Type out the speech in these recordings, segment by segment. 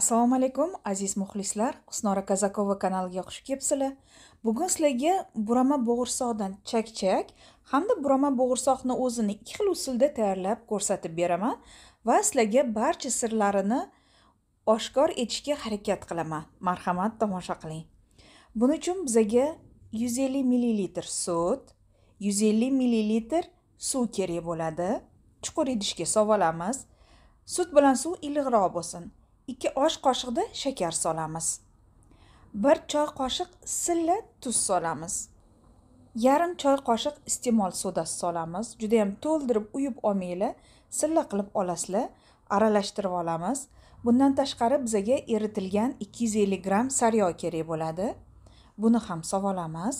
assalomu alaykum aziz muxlislar husnora kazakova kanaliga xush kelibsizlar bugun sizlarga burama bo'g'irsoqdan chakchak hamda burama bo'g'irsoqni o'zini ikki xil usulda tayyorlab ko'rsatib beraman va sizlarga barcha sirlarini oshkor etishga harakat qilaman marhamat tomosha qiling buning uchun bizaga 150 millilitr sut 150 millilitr suv kerak bo'ladi chuqur idishga solib olamiz sut bilan suv iliqroq bo'lsin 2 osh qoshiqda shakar solamiz 1 choy qoshiq silla tuz solamiz yarim choy qoshiq iste'mol sodasi solamiz juda ham to'ldirib uyib olmanglar silla qilib olasizlar aralashtirib olamiz bundan tashqari bizaga eritilgan 250 gramm sariyog' kerak bo'ladi buni ham sovolamiz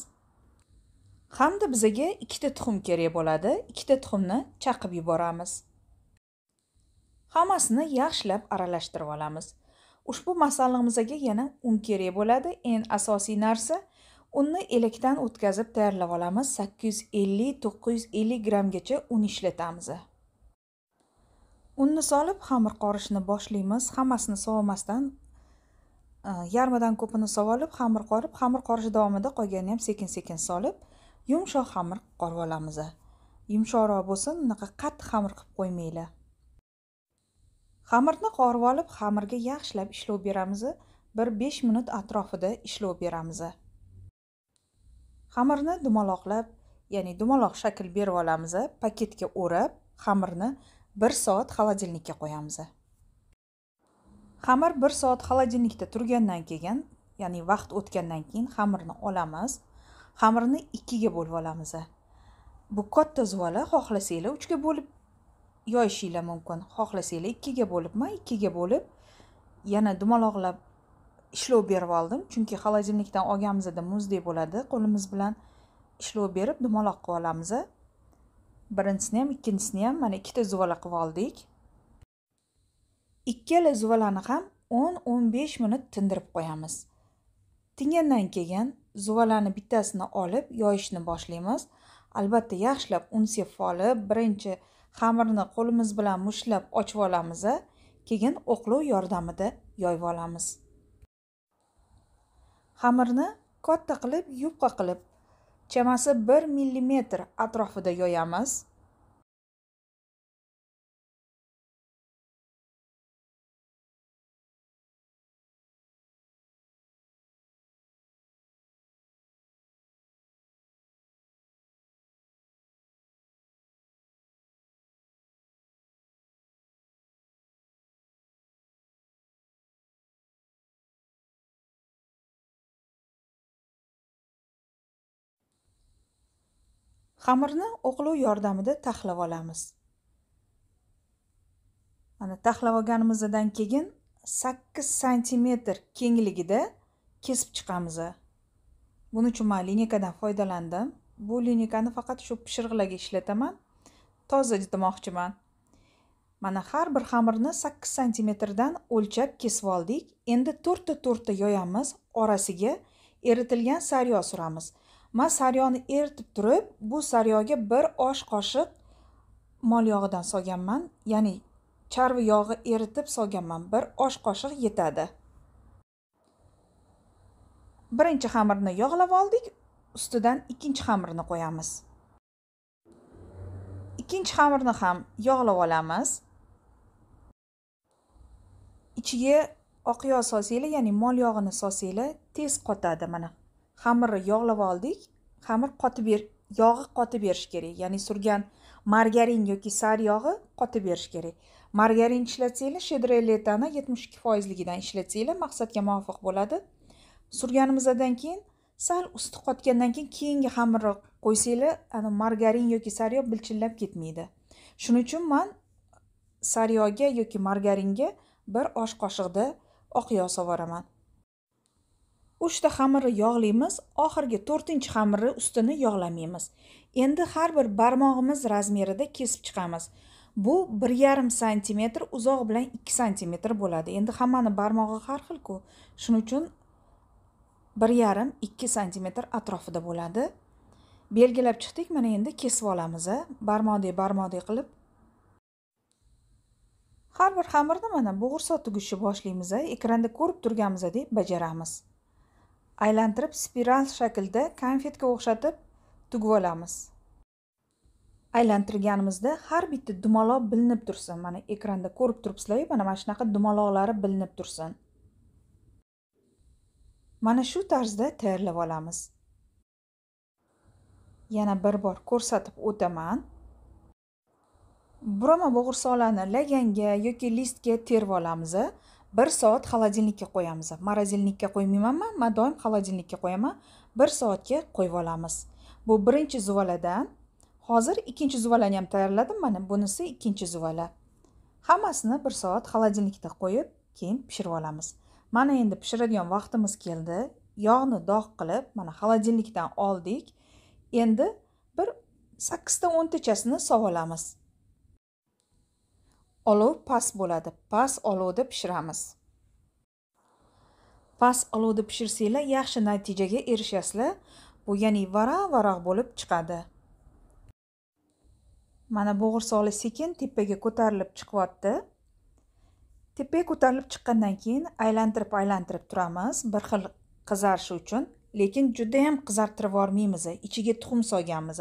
hamda bizaga ikkita tuxum kerak bo'ladi ikkita tuxumni chaqib yuboramiz hammasini yaxshilab aralashtirib olamiz ushbu masallig'imizga yana un kerak bo'ladi eng asosiy narsa unni elakdan o'tkazib tayyorlab olamiz sakkiz yuz ellik to'qqiz yuz ellik grammgacha un ishlatamiz unni solib xamir qorishni boshlaymiz hammasini sovimasdan e, yarmidan ko'pini sovolib xamir qorib xamir qorish davomida qolganini ham sekin sekin solib yumshoq xamir qorib olamiz yumshoqroq bo'lsin unaqa qattiq xamir qilib qo'ymanglar xamirni qorib olib xamirga yaxshilab ishlov beramiz 1-5 minut atrofida ishlov beramiz xamirni dumaloqlab ya'ni dumaloq shakl berib olamiz paketga o'rab xamirni 1 soat xolodilnikka qo'yamiz xamir 1 soat xolodilnikda turgandan keyin ya'ni vaqt o'tgandan keyin xamirni olamiz xamirni ikkiga bo'lib olamiz bu katta zuvala 3 ga bo'lib yoyishinglar mumkin xohlasanglar ikkiga bo'lib man ikkiga bo'lib yana dumaloqlab ishlov berib oldim chunki xolodilnikdan olganmiz edi muzdek bo'ladi qo'limiz bilan ishlov berib dumaloq qilib olamiz birinchisini ham ikkinchisini ham mana ikkita zuvala qilib oldik ikkala zuvalani ham o'n o'n besh minut tindirib qo'yamiz tingandan keyin zuvalani bittasini olib yoyishni boshlaymiz albatta yaxshilab un olib birinchi xamirni qo'limiz bilan mushtlab ochib olamiz keyin o'qlov yordamida yoyib olamiz xamirni katta qilib yupqa qilib chamasi bir millimetr atrofida yoyamiz xamirni o'qlov yordamida taxlab olamiz mana taxlab olganimizdan keyin 8 sm kengligida kesib chiqamiz Buni uchun man foydalandim bu linikani faqat shu pishirg'ilarga ishlataman toza demoqchiman mana har bir xamirni 8 sm dan o'lchab kesib oldik endi to'rtta to'rtta yoyamiz orasiga eritilgan saryo suramiz man saryoni eritib turib bu saryoga bir osh qoshiq mol yog'idan solganman ya'ni charvi yog'i eritib solganman bir osh qoshiq yetadi birinchi xamirni yog'lab oldik ustidan ikkinchi xamirni qo'yamiz ikkinchi xamirni ham yog'lab olamiz ichiga oq yog' solsanglar ya'ni mol yog'ini solsanglar tez qotadi mana xamirni yog'lab oldik xamir qotib ber yog'i qotib berishi kerak ya'ni surgan margarin yoki sari yog'i qotib berishi kerak margarin ishlatsanglar shedroletani yetmish ikki foizligidan ishlatsanglar maqsadga muvofiq bo'ladi surganimizdan keyin sal usti qotgandan keyin keyingi xamirni qo'ysanglar ana margarin yoki yog' bilchillab ketmaydi shuning uchun man yog'ga yoki margaringa bir osh qoshiqda oq yog' yuboraman uchta xamirni yog'laymiz oxirgi to'rtinchi xamirni ustini yog'lamaymiz endi har bir barmog'imiz razmerida kesib chiqamiz bu bir yarim santimetr uzog'i bilan ikki santimetr bo'ladi endi hammani barmog'i har xilku shuning uchun bir yarim ikki santimetr atrofida bo'ladi belgilab chiqdik mana endi kesib olamiz barmoqdek barmoqdek qilib har bir xamirni mana bo'g'irsoq tugishni boshlaymiz ekranda ko'rib turganmizdek bajaramiz aylantirib spiral shaklda konfetga o'xshatib tugib olamiz aylantirganimizda har bitta dumaloq bilinib tursin mana ekranda ko'rib turibsizlarku mana mana shunaqa dumaloqlari bilinib tursin mana shu tarzda tayyorlab olamiz yana bir bor ko'rsatib o'taman burama bo'g'irsoqlarni laganga yoki listga terib olamiz bir soat xolodilnikka qo'yamiz морозильникка qo'ymaymanman man doim xolodilnikka qo'yaman bir soatga qo'yib olamiz bu birinchi zuvaladan hozir ikkinchi zuvalani ham tayyorladim mana bunisi ikkinchi zuvala hammasini bir soat xolodilnikda qo'yib keyin pishirib olamiz mana endi pishiradigan vaqtimiz keldi yog'ni dog' qilib mana xolodilnikdan oldik endi bir sakkizta o'ntachasini solib olamiz olov past bo'ladi past olovda pishiramiz past olovda pishirsanglar yaxshi natijaga erishasizlar bu ya'ni varaq varaq bo'lib chiqadi mana bo'g'irsoli sekin tepaga ko'tarilib chiqyapti tepaga ko'tarilib chiqqandan keyin aylantirib aylantirib turamiz bir xil qizarishi uchun lekin judayam qizartirib yubormaymiz ichiga tuxum solganmiz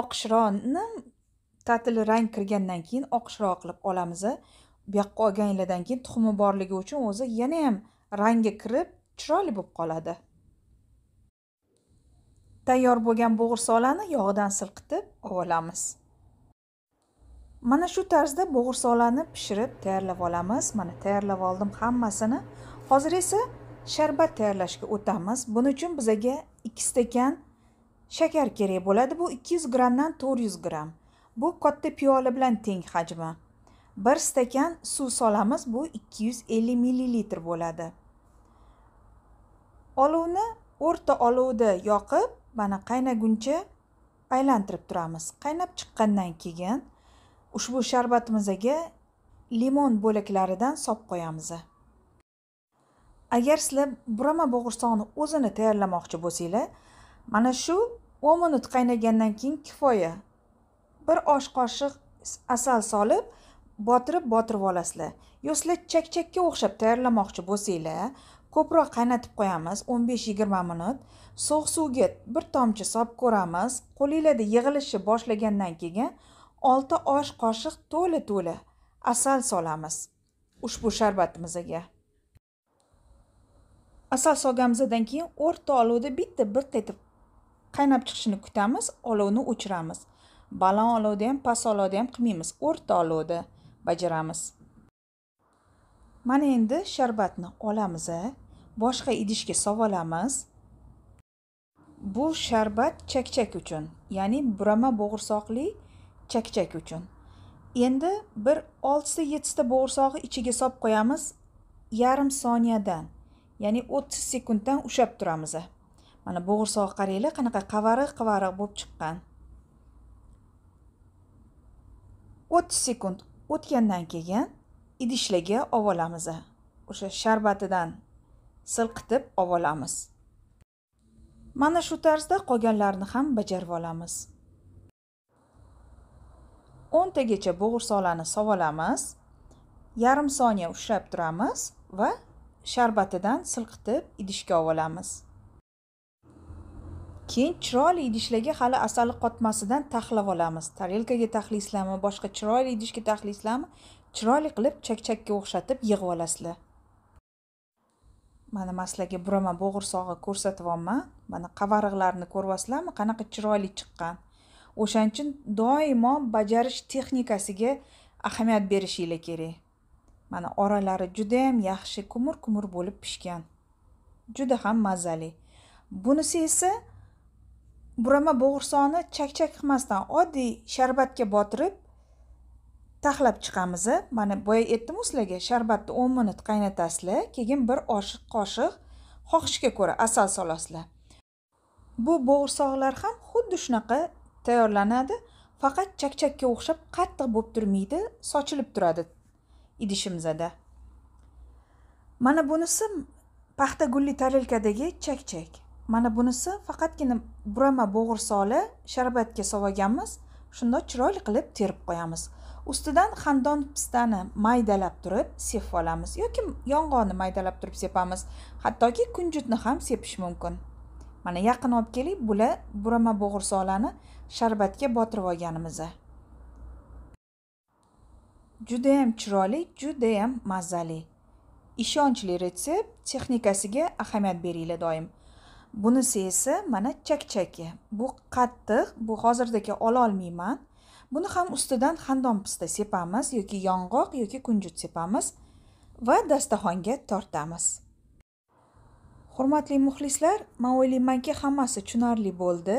oqishroqni tatil rang kirgandan keyin oqishroq qilib olamiz bu yoqqa olganinglardan keyin tuxumi borligi uchun o'zi yana ham rangi kirib chiroyli bo'lib qoladi tayyor bo'lgan bo'g'irsoqlarni yog'idan silqitib olamiz mana shu tarzda bo'g'irsoqlarni pishirib tayyorlab olamiz mana tayyorlab oldim hammasini hozir esa sharbat tayyorlashga o'tamiz buning uchun bizaga ikki stakan shakar kerak bo'ladi bu 200 grammdan 400 gramm bu katta piyola bilan teng hajmi bir stakan suv solamiz bu 250 ml bo'ladi olovni o'rta olovda yoqib mana qaynaguncha aylantirib turamiz qaynab chiqqandan keyin ushbu sharbatimizga limon bo'laklaridan solib qo'yamiz agar sizlar burama bog'irsoqni o'zini tayyorlamoqchi bo'lsangiz, mana shu 10 minut qaynagandan keyin kifoya bir osh qoshiq asal solib botirib botirib olasizlar yo'sla chakchakka o'xshab tayyorlamoqchi bo'lsanglar ko'proq qaynatib qo'yamiz 15-20 minut sovuq suvga bir tomchi solib ko'ramiz qo'linglarda yig'ilishni boshlagandan keyin 6 osh qoshiq to'la to'la asal solamiz ushbu sharbatimizga asal solganimizdan keyin o'rta olovda bitta biq etib qaynab chiqishini kutamiz olovni o'chiramiz baland olovda ham past olovda ham qilmaymiz o'rta olovda bajaramiz mana endi sharbatni olamiz boshqa idishga solib olamiz bu sharbat chakchak uchun ya'ni burama bo'g'irsoqli chakchak uchun endi bir oltita yettita bo'g'irsoqni ichiga solib qo'yamiz yarim soniyadan ya'ni o'ttiz sekunddan ushlab turamiz mana bo'g'irsoq qaranglar qanaqa qavariq qavariq bo'lib chiqqan o'ttiz sekund o'tgandan keyin idishlarga olamiz. o'sha sharbatidan silqitib olamiz. mana shu tarzda qolganlarini ham bajarib olamiz o'ntagacha bo'g'irsoqlarni sovolamiz yarim soniya ushlab turamiz va sharbatidan silqitib idishga olamiz keyin chiroyli idishlarga hali asal qotmasidan taxlab olamiz tarelkaga taxlaysizlarmi boshqa chiroyli idishga taxlaysizlarmi chiroyli qilib chakchakka o'xshatib yig'ib olasizlar mana man sizlarga burama bo'g'irsog'i ko'rsatyapman mana qavariqlarni ko'ryapsizlarmi qanaqa chiroyli chiqqan o'shaning uchun doimo bajarish texnikasiga ahamiyat berishinglar kerak mana oralari judayam yaxshi kumur kumur bo'lib pishgan juda ham mazali bunisi esa burama bo'g'irsoni chakchak qilmasdan oddiy sharbatga botirib taxlab chiqamiz e. mana boya aytdimu sizlarga sharbatni o'n minut qaynatasizlar keyin bir oshiq qoshiq xohishga ko'ra asal solasizlar bu bo'g'irsoqlar ham xuddi shunaqa tayyorlanadi faqat chakchakka o'xshab qattiq bo'lib turmaydi sochilib turadi idishimizda mana bunisi paxta gulli tarelkadagi chakchak mana bunisi faqatgina burama bo'g'ir soli sharbatga sovaganmiz shundoq chiroyli qilib terib qo'yamiz ustidan xandon pistani maydalab turib sepib olamiz yoki yong'oqni maydalab turib sepamiz hattoki kunjutni ham sepish mumkin mana yaqin olib keling bular burama bo'g'ir solani sharbatga botirib olganimizni judayam chiroyli judayam mazali ishonchli retsept texnikasiga ahamiyat beringlar doim bunisi esa mana chakchaki bu qattiq bu hozirdagi ololmayman buni ham ustidan xandon pista sepamiz yoki yong'oq yoki kunjut sepamiz va dastaxonga tortamiz hurmatli muxlislar man o'ylaymanki hammasi tushunarli bo'ldi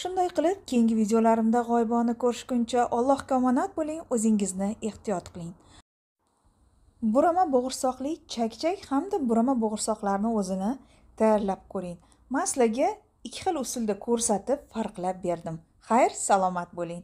shunday qilib keyingi videolarimda g'oyibona ko'rishguncha allohga omonat bo'ling o'zingizni ehtiyot qiling burama bo'g'irsoqli chakchak hamda burama bo'g'irsoqlarni o'zini tayyorlab ko'ring maslaga ikki xil usulda ko'rsatib farqlab berdim xayr salomat bo'ling